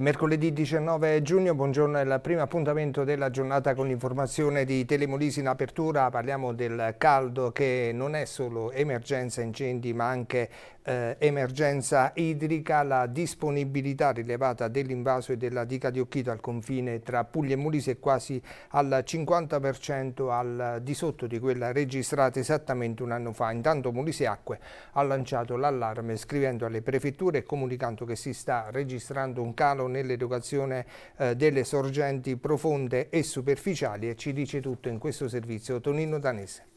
mercoledì 19 giugno, buongiorno, è il primo appuntamento della giornata con l'informazione di Telemolisi in apertura. Parliamo del caldo che non è solo emergenza incendi ma anche eh, emergenza idrica. La disponibilità rilevata dell'invaso e della dica di Occhito al confine tra Puglia e Molise è quasi al 50% al di sotto di quella registrata esattamente un anno fa. Intanto Molise Acque ha lanciato l'allarme scrivendo alle prefetture e comunicando che si sta registrando un calo nell'educazione eh, delle sorgenti profonde e superficiali e ci dice tutto in questo servizio Tonino Danese.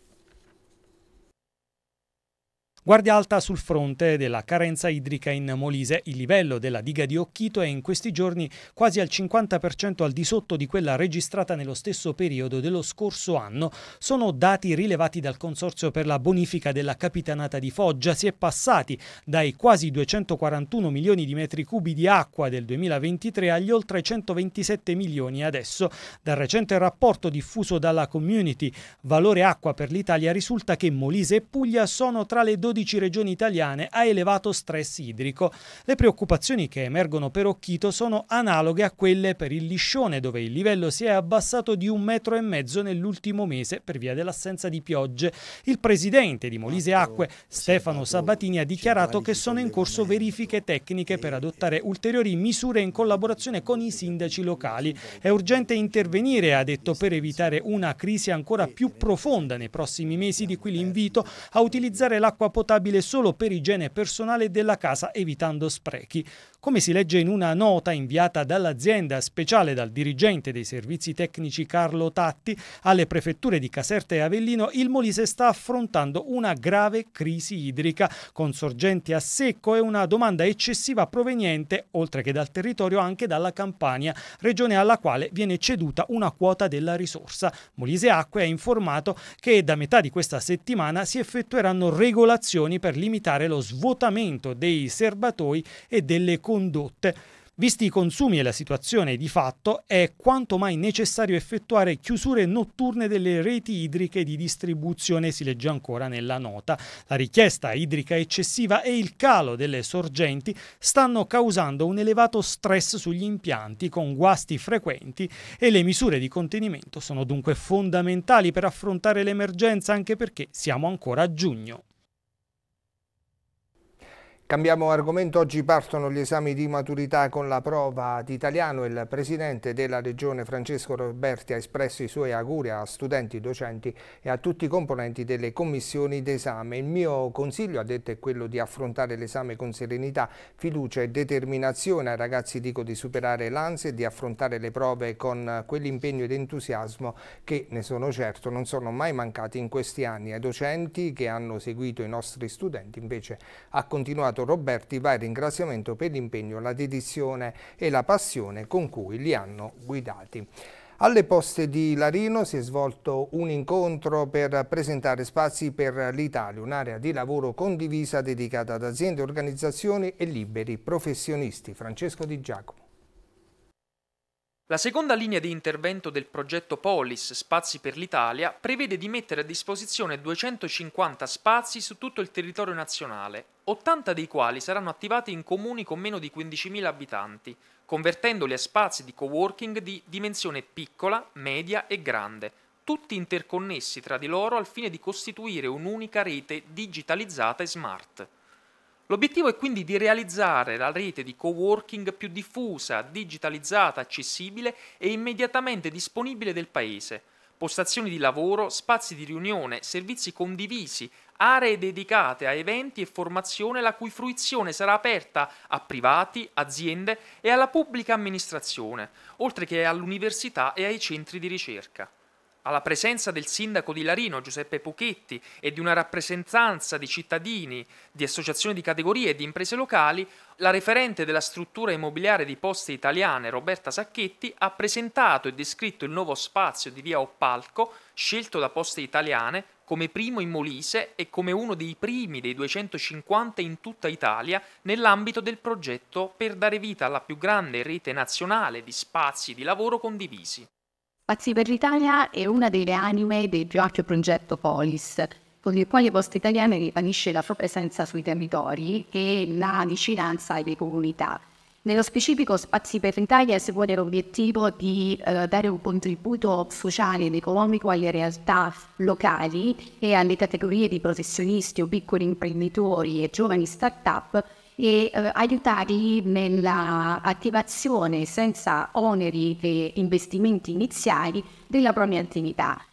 Guardia alta sul fronte della carenza idrica in Molise, il livello della diga di Occhito è in questi giorni quasi al 50% al di sotto di quella registrata nello stesso periodo dello scorso anno. Sono dati rilevati dal Consorzio per la bonifica della Capitanata di Foggia. Si è passati dai quasi 241 milioni di metri cubi di acqua del 2023 agli oltre 127 milioni adesso. Dal recente rapporto diffuso dalla Community Valore Acqua per l'Italia risulta che Molise e Puglia sono tra le 12 12 regioni italiane a elevato stress idrico. Le preoccupazioni che emergono per Occhito sono analoghe a quelle per il Liscione, dove il livello si è abbassato di un metro e mezzo nell'ultimo mese per via dell'assenza di piogge. Il presidente di Molise Acque, Stefano Sabatini, ha dichiarato che sono in corso verifiche tecniche per eh, adottare ulteriori misure in collaborazione con i sindaci locali. È urgente intervenire, ha detto, per evitare una crisi ancora più profonda nei prossimi mesi, di cui l'invito a utilizzare l'acqua potabile potabile solo per igiene personale della casa evitando sprechi. Come si legge in una nota inviata dall'azienda speciale dal dirigente dei servizi tecnici Carlo Tatti alle prefetture di Caserta e Avellino, il Molise sta affrontando una grave crisi idrica con sorgenti a secco e una domanda eccessiva proveniente, oltre che dal territorio, anche dalla Campania, regione alla quale viene ceduta una quota della risorsa. Molise Acque ha informato che da metà di questa settimana si effettueranno regolazioni azioni per limitare lo svuotamento dei serbatoi e delle condotte. Visti i consumi e la situazione di fatto, è quanto mai necessario effettuare chiusure notturne delle reti idriche di distribuzione, si legge ancora nella nota. La richiesta idrica eccessiva e il calo delle sorgenti stanno causando un elevato stress sugli impianti con guasti frequenti e le misure di contenimento sono dunque fondamentali per affrontare l'emergenza anche perché siamo ancora a giugno. Cambiamo argomento, oggi partono gli esami di maturità con la prova d'italiano. Il presidente della regione Francesco Roberti ha espresso i suoi auguri a studenti, docenti e a tutti i componenti delle commissioni d'esame. Il mio consiglio, ha detto, è quello di affrontare l'esame con serenità, fiducia e determinazione. Ai ragazzi dico di superare l'ansia e di affrontare le prove con quell'impegno ed entusiasmo che, ne sono certo, non sono mai mancati in questi anni. Ai docenti che hanno seguito i nostri studenti invece ha continuato Roberti va in ringraziamento per l'impegno, la dedizione e la passione con cui li hanno guidati. Alle poste di Larino si è svolto un incontro per presentare spazi per l'Italia, un'area di lavoro condivisa dedicata ad aziende, organizzazioni e liberi professionisti. Francesco Di Giacomo. La seconda linea di intervento del progetto Polis Spazi per l'Italia prevede di mettere a disposizione 250 spazi su tutto il territorio nazionale, 80 dei quali saranno attivati in comuni con meno di 15.000 abitanti, convertendoli a spazi di coworking di dimensione piccola, media e grande, tutti interconnessi tra di loro al fine di costituire un'unica rete digitalizzata e smart. L'obiettivo è quindi di realizzare la rete di coworking più diffusa, digitalizzata, accessibile e immediatamente disponibile del Paese. Postazioni di lavoro, spazi di riunione, servizi condivisi, aree dedicate a eventi e formazione la cui fruizione sarà aperta a privati, aziende e alla pubblica amministrazione, oltre che all'università e ai centri di ricerca alla presenza del sindaco di Larino Giuseppe Pochetti e di una rappresentanza di cittadini, di associazioni di categorie e di imprese locali, la referente della struttura immobiliare di Poste Italiane Roberta Sacchetti ha presentato e descritto il nuovo spazio di via Oppalco scelto da Poste Italiane come primo in Molise e come uno dei primi dei 250 in tutta Italia nell'ambito del progetto per dare vita alla più grande rete nazionale di spazi di lavoro condivisi. Pazzi per l'Italia è una delle anime del più ampio progetto Polis, con il quale Poste Italiane ripanisce la sua presenza sui territori e la vicinanza alle comunità. Nello specifico Spazi per l'Italia si vuole l'obiettivo di eh, dare un contributo sociale ed economico alle realtà locali e alle categorie di professionisti o piccoli imprenditori e giovani start-up e eh, aiutarli nell'attivazione senza oneri e investimenti iniziali della propria attività.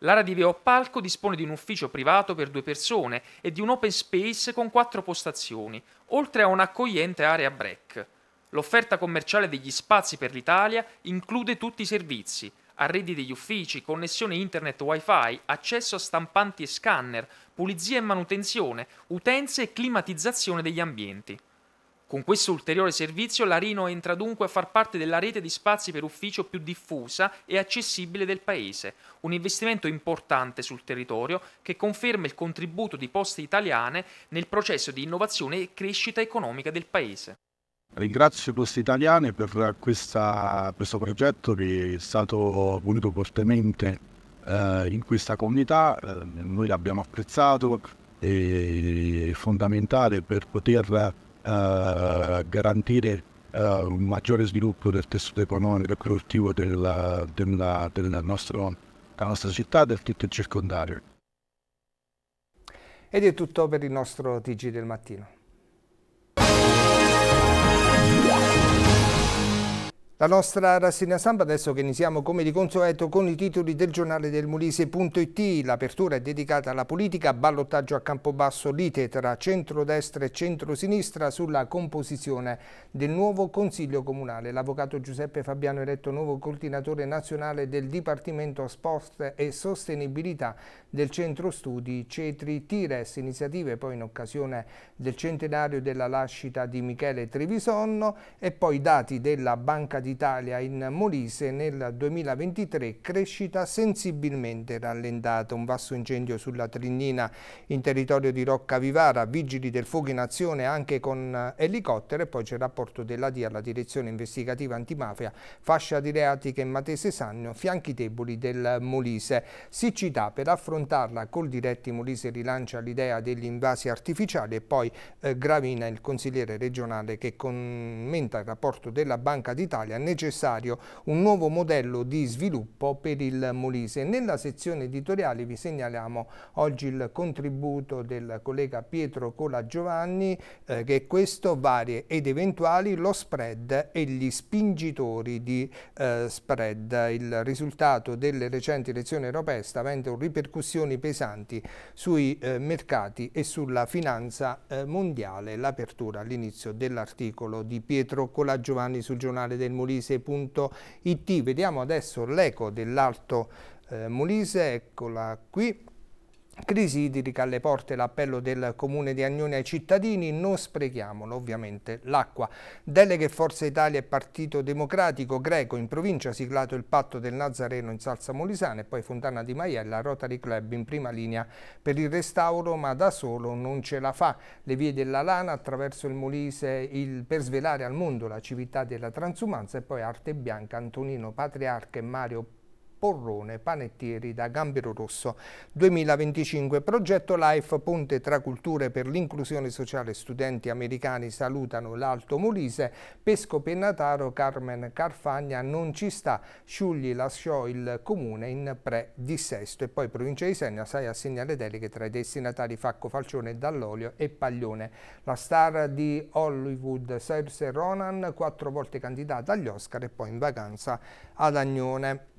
L'area di Veo Palco dispone di un ufficio privato per due persone e di un open space con quattro postazioni, oltre a un'accogliente area break. L'offerta commerciale degli spazi per l'Italia include tutti i servizi, arredi degli uffici, connessione internet wifi, accesso a stampanti e scanner, pulizia e manutenzione, utenze e climatizzazione degli ambienti. Con questo ulteriore servizio l'Arino entra dunque a far parte della rete di spazi per ufficio più diffusa e accessibile del Paese, un investimento importante sul territorio che conferma il contributo di Poste Italiane nel processo di innovazione e crescita economica del Paese. Ringrazio Poste Italiane per questa, questo progetto che è stato voluto fortemente eh, in questa comunità, eh, noi l'abbiamo apprezzato, è fondamentale per poter eh, garantire eh, un maggiore sviluppo del tessuto economico e produttivo della, della, della, nostro, della nostra città e del tutto circondario. Ed è tutto per il nostro TG del mattino. La nostra rassegna stampa adesso che iniziamo come di consueto con i titoli del giornale del Mulise.it. L'apertura è dedicata alla politica, ballottaggio a campo basso, lite tra centrodestra e centrosinistra sulla composizione del nuovo Consiglio Comunale. L'avvocato Giuseppe Fabiano eletto nuovo coordinatore nazionale del Dipartimento Sport e Sostenibilità del Centro Studi Cetri Tires, iniziative poi in occasione del centenario della lascita di Michele Trevisonno e poi dati della Banca di d'Italia in Molise nel 2023 crescita sensibilmente rallentata. Un vasto incendio sulla Trinnina in territorio di Rocca Vivara, vigili del fuoco in azione anche con eh, elicottero e poi c'è il rapporto della DIA la direzione investigativa antimafia, fascia di reati che in Matese Sannio, fianchi deboli del Molise. Siccità per affrontarla col diretti Molise rilancia l'idea degli invasi artificiali e poi eh, Gravina, il consigliere regionale che commenta il rapporto della Banca d'Italia necessario un nuovo modello di sviluppo per il Molise. Nella sezione editoriale vi segnaliamo oggi il contributo del collega Pietro Colagiovanni eh, che questo varie ed eventuali lo spread e gli spingitori di eh, spread. Il risultato delle recenti elezioni europee sta avendo ripercussioni pesanti sui eh, mercati e sulla finanza eh, mondiale. L'apertura all'inizio dell'articolo di Pietro Colagiovanni sul giornale del Molise molise.it. Vediamo adesso l'eco dell'Alto eh, Molise, eccola qui. Crisi idrica alle porte, l'appello del Comune di Agnone ai cittadini, non sprechiamolo ovviamente l'acqua. Deleghe Forza Italia e Partito Democratico Greco in provincia, siglato il patto del Nazareno in Salsa Molisana e poi Fontana di Maiella, Rotary Club in prima linea per il restauro ma da solo non ce la fa. Le vie della lana attraverso il Molise il, per svelare al mondo la civiltà della transumanza e poi Arte Bianca, Antonino Patriarca e Mario Porrone Panettieri da Gambero Rosso. 2025 progetto LIFE Ponte tra culture per l'inclusione sociale studenti americani salutano l'Alto Molise, Pesco Pennataro Carmen Carfagna non ci sta, Sciugli lasciò il comune in pre-dissesto e poi provincia di Senna sai assegnare deleghe tra i destinatari Facco Falcione, Dall'Olio e Paglione. La star di Hollywood Serse Ronan, quattro volte candidata agli Oscar e poi in vacanza ad Agnone.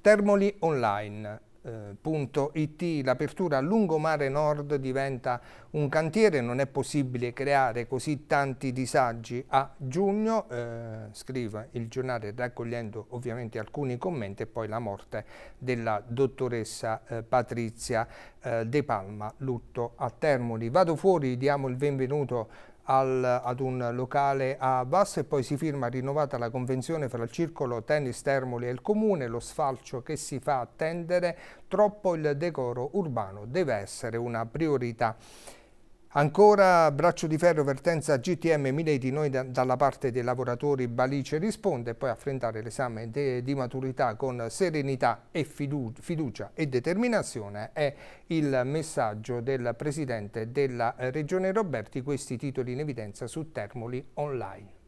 Termoli Online, eh, l'apertura a lungomare nord diventa un cantiere, non è possibile creare così tanti disagi a giugno, eh, scrive il giornale raccogliendo ovviamente alcuni commenti e poi la morte della dottoressa eh, Patrizia eh, De Palma, lutto a Termoli. Vado fuori, diamo il benvenuto al, ad un locale a Basso e poi si firma rinnovata la convenzione fra il circolo Tennis Termoli e il comune, lo sfalcio che si fa attendere, troppo il decoro urbano deve essere una priorità. Ancora braccio di ferro vertenza GTM Mileti, noi da, dalla parte dei lavoratori Balice risponde e poi affrontare l'esame di maturità con serenità e fidu fiducia e determinazione è il messaggio del Presidente della Regione Roberti, questi titoli in evidenza su Termoli Online.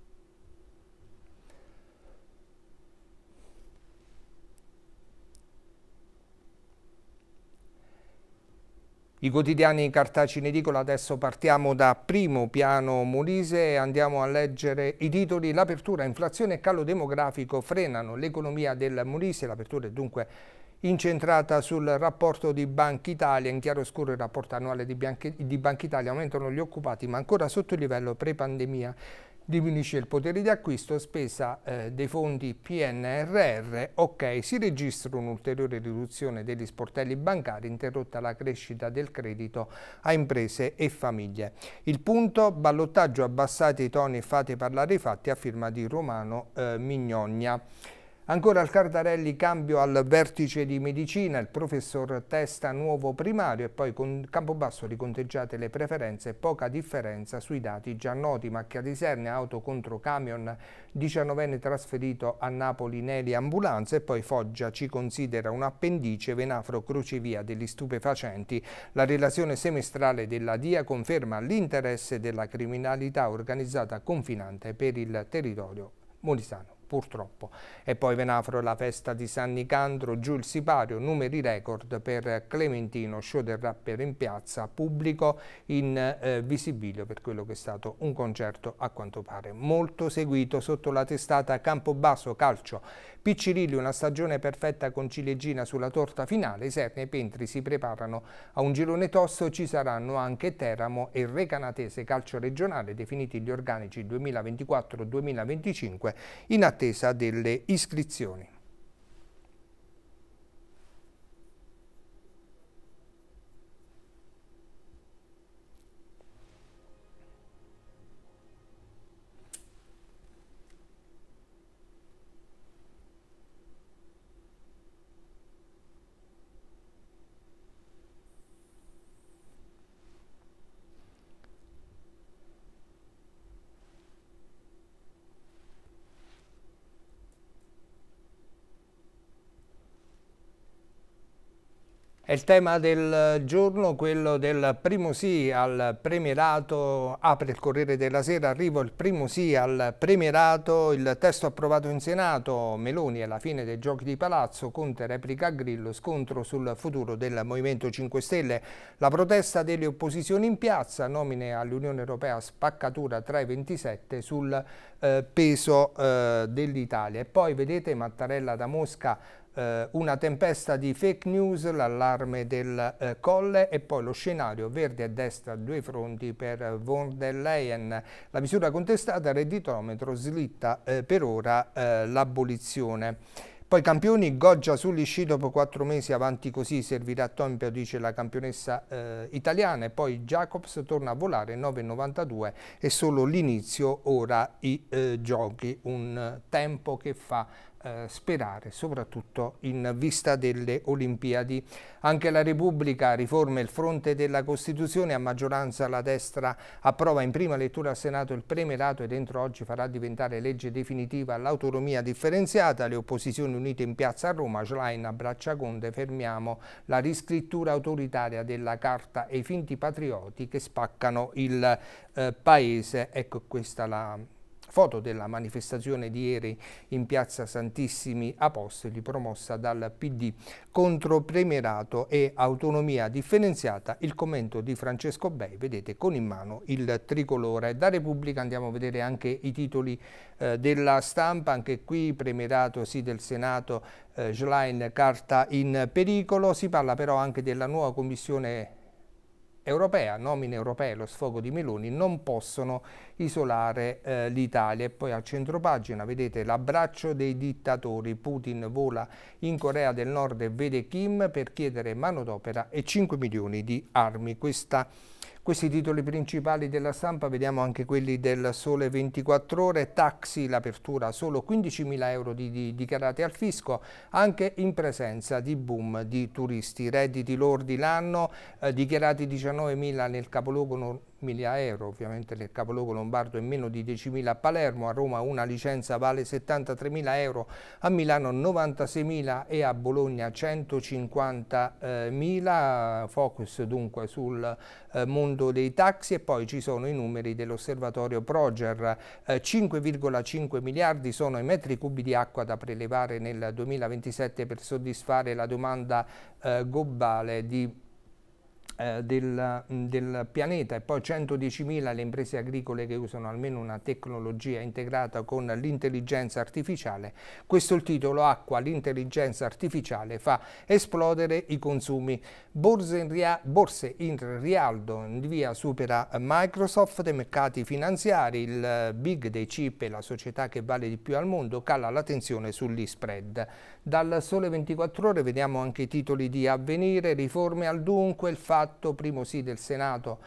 I quotidiani cartaci in edicola, adesso partiamo da primo piano Molise e andiamo a leggere i titoli. L'apertura, inflazione e calo demografico frenano l'economia del Molise, l'apertura è dunque incentrata sul rapporto di Banca Italia, in chiaro scuro il rapporto annuale di, Banca Italia, aumentano gli occupati ma ancora sotto il livello pre-pandemia diminuisce il potere di acquisto, spesa eh, dei fondi PNRR, ok, si registra un'ulteriore riduzione degli sportelli bancari, interrotta la crescita del credito a imprese e famiglie. Il punto, ballottaggio, abbassate i toni e fate parlare i fatti, a firma di Romano eh, Mignogna. Ancora al Cardarelli cambio al vertice di medicina, il professor Testa nuovo primario e poi con Campobasso riconteggiate le preferenze, poca differenza sui dati già noti. Macchia di Serne, auto contro camion, 19enne trasferito a Napoli Neli Ambulanza e poi Foggia ci considera un appendice Venafro crocevia degli stupefacenti. La relazione semestrale della DIA conferma l'interesse della criminalità organizzata confinante per il territorio molisano purtroppo. E poi Venafro la festa di San Nicandro, giù il sipario, numeri record per Clementino, show del rapper in piazza, pubblico in eh, visibilio per quello che è stato un concerto a quanto pare molto seguito sotto la testata Campobasso Calcio Piccirilli una stagione perfetta con ciliegina sulla torta finale, Isernia e Pentri si preparano a un girone tosto, ci saranno anche Teramo e Recanatese calcio regionale definiti gli organici 2024-2025 in attesa delle iscrizioni. il tema del giorno, quello del primo sì al premierato, apre il Corriere della Sera, arrivo il primo sì al premierato, il testo approvato in Senato, Meloni alla fine dei giochi di Palazzo, Conte replica a Grillo, scontro sul futuro del Movimento 5 Stelle, la protesta delle opposizioni in piazza, nomine all'Unione Europea, spaccatura tra i 27 sul eh, peso eh, dell'Italia. E poi vedete Mattarella da Mosca eh, una tempesta di fake news, l'allarme del eh, colle e poi lo scenario verde a destra, due fronti per von der Leyen. La misura contestata, redditometro, slitta eh, per ora eh, l'abolizione. Poi campioni, Goggia sull'isci dopo quattro mesi avanti così servirà a Tompio, dice la campionessa eh, italiana. E poi Jacobs torna a volare 9,92 e solo l'inizio ora i eh, giochi, un eh, tempo che fa eh, sperare, soprattutto in vista delle Olimpiadi. Anche la Repubblica riforma il fronte della Costituzione, a maggioranza la destra approva in prima lettura al Senato il premierato ed entro oggi farà diventare legge definitiva l'autonomia differenziata, le opposizioni unite in piazza a Roma, Schlein a conde, fermiamo la riscrittura autoritaria della carta e i finti patrioti che spaccano il eh, paese. Ecco questa la foto della manifestazione di ieri in piazza Santissimi Apostoli promossa dal PD contro premierato e autonomia differenziata, il commento di Francesco Bei, vedete con in mano il tricolore. Da Repubblica andiamo a vedere anche i titoli eh, della stampa, anche qui premierato sì del Senato, eh, Schlein carta in pericolo, si parla però anche della nuova commissione europea, nomine europee lo sfogo di Meloni non possono isolare eh, l'Italia. E poi a centropagina vedete l'abbraccio dei dittatori. Putin vola in Corea del Nord e vede Kim per chiedere manodopera e 5 milioni di armi. Questa questi titoli principali della stampa, vediamo anche quelli del Sole 24 Ore, taxi, l'apertura solo 15.000 euro di, di, dichiarati al fisco, anche in presenza di boom di turisti, redditi lordi l'anno eh, dichiarati 19.000 nel capoluogo nord 1.000 euro, ovviamente nel capoluogo lombardo è meno di 10.000 a Palermo, a Roma una licenza vale 73.000 euro, a Milano 96.000 e a Bologna 150.000, focus dunque sul eh, mondo dei taxi e poi ci sono i numeri dell'osservatorio Proger, 5,5 eh, miliardi sono i metri cubi di acqua da prelevare nel 2027 per soddisfare la domanda eh, globale di eh, del, mm, del, pianeta e poi 110.000 le imprese agricole che usano almeno una tecnologia integrata con l'intelligenza artificiale, questo è il titolo Acqua, l'intelligenza artificiale fa esplodere i consumi. Borse in, ria, borse in rialdo in via supera Microsoft e mercati finanziari, il eh, big dei chip e la società che vale di più al mondo cala la tensione sugli spread. Dal sole 24 ore vediamo anche i titoli di avvenire, riforme al dunque, il fatto fatto, primo sì del Senato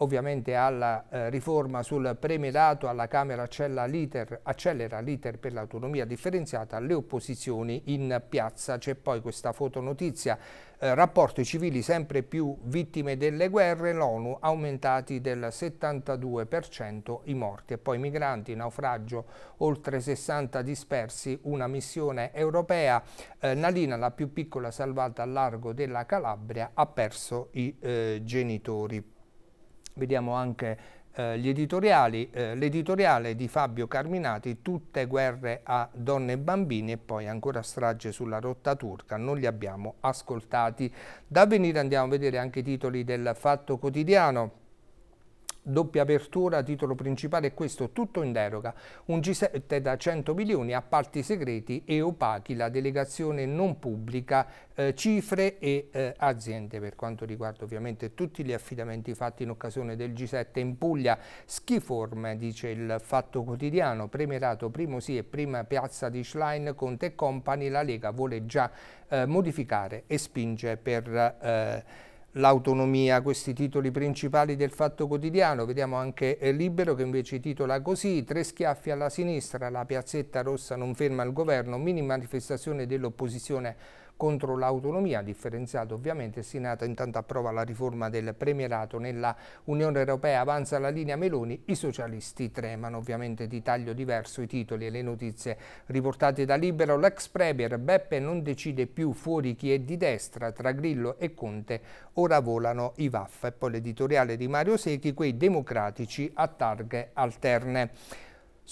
ovviamente alla eh, riforma sul premierato, alla Camera liter, accelera l'iter per l'autonomia differenziata, le opposizioni in piazza. C'è poi questa fotonotizia, eh, rapporti civili sempre più vittime delle guerre, l'ONU aumentati del 72% i morti e poi migranti, naufragio, oltre 60 dispersi, una missione europea, eh, Nalina la più piccola salvata al largo della Calabria ha perso i eh, genitori vediamo anche eh, gli editoriali, eh, l'editoriale di Fabio Carminati, tutte guerre a donne e bambini e poi ancora strage sulla rotta turca, non li abbiamo ascoltati. Da venire andiamo a vedere anche i titoli del Fatto Quotidiano doppia apertura, titolo principale e questo tutto in deroga, un G7 da 100 milioni appalti segreti e opachi, la delegazione non pubblica, eh, cifre e eh, aziende per quanto riguarda ovviamente tutti gli affidamenti fatti in occasione del G7 in Puglia, schiforme dice il Fatto Quotidiano, premierato primo sì e prima piazza di Schlein, Conte e Company, la Lega vuole già eh, modificare e spinge per eh, l'autonomia, questi titoli principali del Fatto Quotidiano, vediamo anche eh, Libero che invece titola così, tre schiaffi alla sinistra, la piazzetta rossa non ferma il governo, mini manifestazione dell'opposizione contro l'autonomia, differenziato ovviamente, il Senato intanto approva la riforma del premierato nella Unione Europea, avanza la linea Meloni, i socialisti tremano, ovviamente di taglio diverso i titoli e le notizie riportate da Libero, l'ex premier Beppe non decide più fuori chi è di destra, tra Grillo e Conte ora volano i VAF e poi l'editoriale di Mario Secchi, quei democratici a targhe alterne.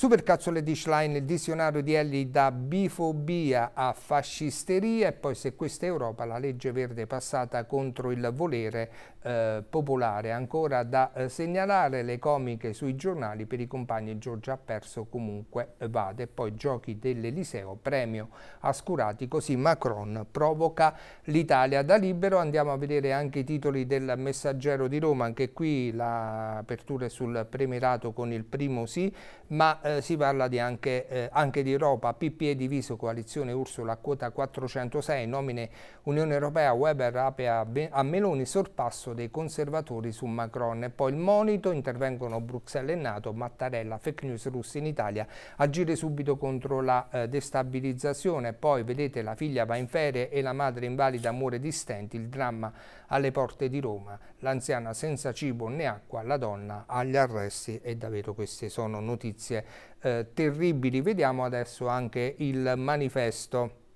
Supercazzole di Schlein, il dizionario di Elli da bifobia a fascisteria e poi se questa è Europa la legge verde è passata contro il volere eh, popolare. Ancora da eh, segnalare le comiche sui giornali per i compagni Giorgia ha perso comunque eh, vade. E poi giochi dell'Eliseo, premio Ascurati, così Macron provoca l'Italia. Da libero andiamo a vedere anche i titoli del messaggero di Roma, anche qui l'apertura è sul premierato con il primo sì, ma eh, eh, si parla di anche, eh, anche, di Europa, PPE diviso, coalizione Ursula a quota 406, nomine Unione Europea, Weber, Apea a Meloni, sorpasso dei conservatori su Macron. E poi il monito, intervengono Bruxelles e Nato, Mattarella, fake news russe in Italia, agire subito contro la eh, destabilizzazione. Poi vedete la figlia va in ferie e la madre invalida muore di stenti, il dramma alle porte di Roma, l'anziana senza cibo né acqua, la donna agli arresti e davvero queste sono notizie eh, terribili. Vediamo adesso anche il manifesto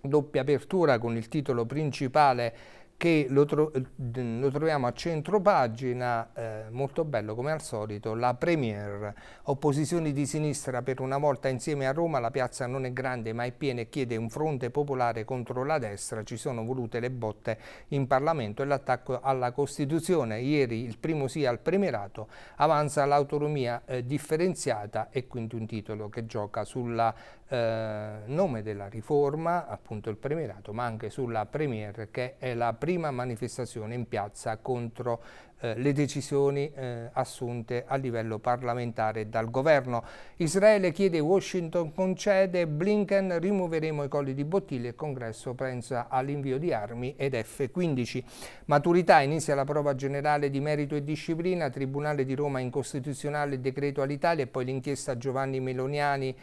doppia apertura con il titolo principale che lo, tro lo, troviamo a centro pagina, eh, molto bello come al solito, la Premier, opposizioni di sinistra per una volta insieme a Roma, la piazza non è grande ma è piena e chiede un fronte popolare contro la destra, ci sono volute le botte in Parlamento e l'attacco alla Costituzione, ieri il primo sì al premierato, avanza l'autonomia eh, differenziata e quindi un titolo che gioca sulla eh, nome della riforma, appunto il premierato, ma anche sulla Premier che è la prima manifestazione in piazza contro eh, le decisioni eh, assunte a livello parlamentare dal governo. Israele chiede, Washington concede, Blinken rimuoveremo i colli di bottiglia, il congresso pensa all'invio di armi ed F-15. Maturità inizia la prova generale di merito e disciplina, Tribunale di Roma incostituzionale decreto all'Italia e poi l'inchiesta Giovanni Meloniani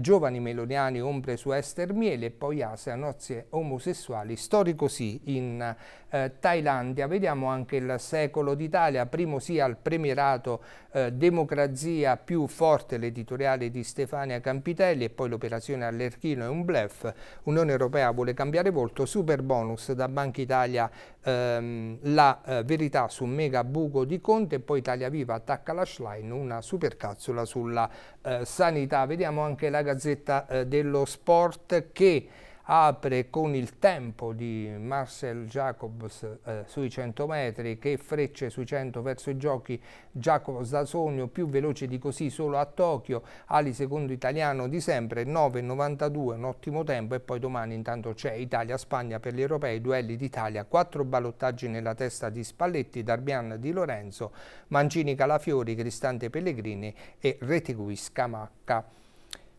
giovani meloniani ombre su Ester Miele e poi Asia, nozze omosessuali, storico sì in eh, Thailandia. Vediamo anche il secolo d'Italia, primo sì al premierato eh, Democrazia più forte l'editoriale di Stefania Campitelli e poi l'operazione all'Erchino è un blef, Unione Europea vuole cambiare volto, super bonus da Banca Italia ehm, la eh, verità su un mega buco di Conte e poi Italia Viva attacca la Schlein, una supercazzola sulla eh, sanità. Vediamo anche la Gazzetta eh, dello Sport che apre con il tempo di Marcel Jacobs eh, sui 100 metri che frecce sui 100 verso i giochi Jacobs da sogno più veloce di così solo a Tokyo Ali secondo italiano di sempre 9.92 un ottimo tempo e poi domani intanto c'è Italia-Spagna per gli europei duelli d'Italia quattro ballottaggi nella testa di Spalletti Darbian di Lorenzo Mancini Calafiori Cristante Pellegrini e Reteguis Scamacca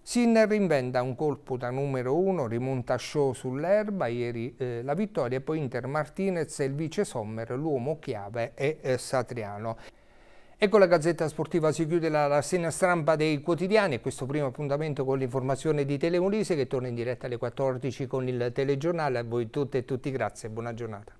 Sinner inventa un colpo da numero uno, rimonta show sull'erba, ieri eh, la vittoria, e poi Inter Martinez e il vice Sommer, l'uomo chiave è eh, Satriano. E con la Gazzetta Sportiva si chiude la rassegna stampa dei quotidiani e questo primo appuntamento con l'informazione di Tele Molise che torna in diretta alle 14 con il telegiornale. A voi tutte e tutti grazie e buona giornata.